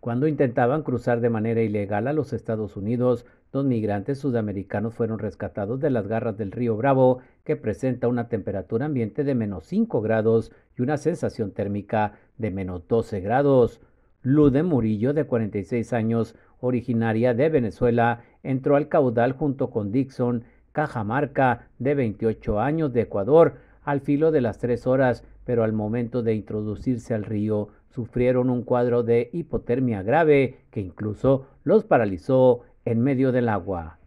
Cuando intentaban cruzar de manera ilegal a los Estados Unidos, dos migrantes sudamericanos fueron rescatados de las garras del río Bravo, que presenta una temperatura ambiente de menos 5 grados y una sensación térmica de menos 12 grados. Lude Murillo, de 46 años, originaria de Venezuela, entró al caudal junto con Dixon Cajamarca, de 28 años, de Ecuador, al filo de las tres horas, pero al momento de introducirse al río sufrieron un cuadro de hipotermia grave que incluso los paralizó en medio del agua.